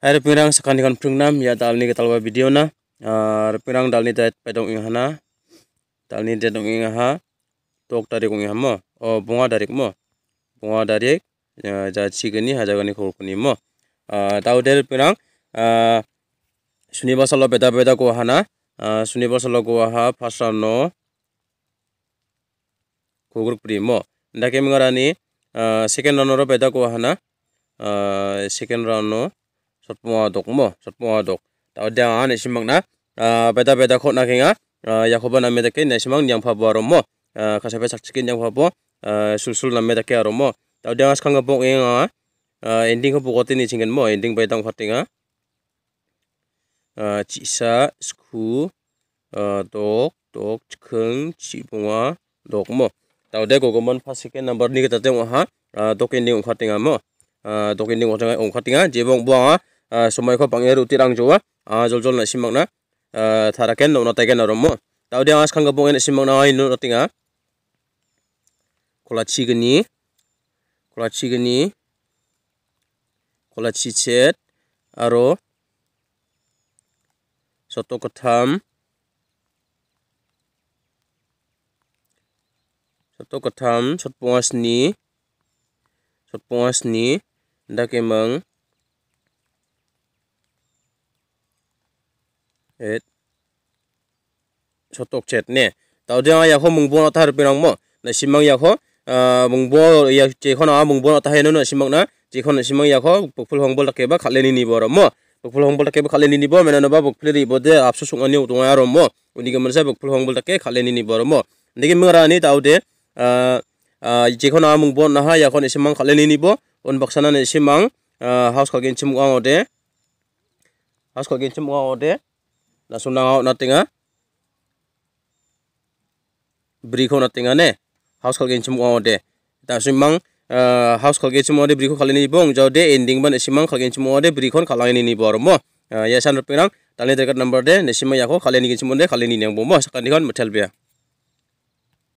Hari pirang sekan dengan pungnam ya dalni kita lupa video na. Hari pirang dalni dari pedong ingana. Dalni dari pedong ingaha. Tok dari kong ingamo. Oh bunga dari kmo. Bunga dari ya jadi gini haja gini kau kuni mo. Tahu dari pirang. Suni basalo beda beda kau hana. Suni basalo kau ha pasal no. Kugur primo. Dakemingarani second runner beda kau hana. Second runner sot pung dok mo sot pung dok ta da ane simang na beda beda khot na ya. yakoba na me da kin simang yang pha boro mo khasa pe sak chikin yang pha bo sul sul na me da ke ta da as kanga bong enga ending ko bukote ni chingen mo ending beda dang khatinga chisa sku dok dok chkheng chibunga dok mo tau de gogomon phasike number ni ke tateng ha ending ni ongkhatinga mo dokin ni ongkhatinga jebong bo sumai ko pangir uti rang jowa jol jol na simak na taraken no nota ken na romo tau dia as kangga pungen simak na wai no tinga nga kola chigani kola chigani kola chichet aro soto ketam soto ketam sot pungas ni sot pungas ni ndak emang chotok chet ne tau jang ya ho mungbo na tar pinang mo na simang ya ho mungbo ya che khona mungbo na ta heno na simang na che khona simang ya ho pokful hongbol ta keba khale ni ni bor mo pokful hongbol ta keba khale ni ni bor mena na ba pokful ri bo de apsu sung ani utung ya rom mo uni ge man sa pokful hongbol ta ke khale ni ni bor mo ni ge mera ni tau de che khona mungbo na ha ya khona simang khale ni ni bo on baksana na simang house khagin chimu ang ode house khagin chimu ang ode nasunang natin nga ah. briko natin nga ah, ne house kalgen chimo ode ta simang eh, house kalgen chimo ode briko khalini bong jaw de ending ban simang kalgen chimo ode brikon khalangini ni bormo eh, rupi nang tani dekat number de nesima yako khalini chimo de mo nyang bomo kan metel bia ah.